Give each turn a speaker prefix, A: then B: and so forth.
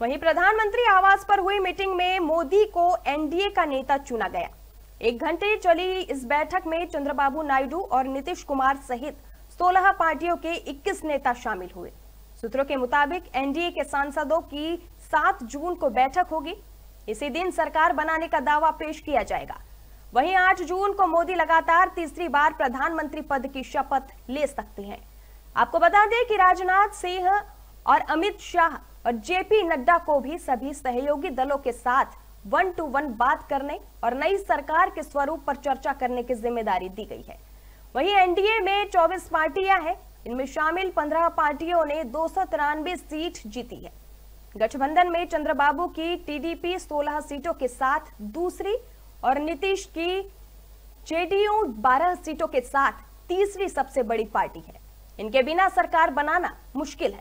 A: वहीं प्रधानमंत्री आवास पर हुई मीटिंग में मोदी को एनडीए का नेता चुना गया एक घंटे चली इस बैठक में चंद्रबाबू नायडू और नीतीश कुमार सहित 16 पार्टियों के 21 नेता शामिल हुए सूत्रों के मुताबिक एनडीए के सांसदों की 7 जून को बैठक होगी इसी दिन सरकार बनाने का दावा पेश किया जाएगा वहीं 8 जून को मोदी लगातार तीसरी बार प्रधानमंत्री पद की शपथ ले सकते हैं आपको बता दें कि राजनाथ सिंह और अमित शाह और जेपी नड्डा को भी सभी सहयोगी दलों के साथ वन टू वन बात करने और नई सरकार के स्वरूप पर चर्चा करने की जिम्मेदारी दी गई है वही एनडीए में 24 पार्टियां हैं इनमें शामिल 15 पार्टियों ने दो सीट जीती है गठबंधन में चंद्रबाबू की टीडीपी 16 सीटों के साथ दूसरी और नीतीश की जेडीयू 12 सीटों के साथ तीसरी सबसे बड़ी पार्टी है इनके बिना सरकार बनाना मुश्किल है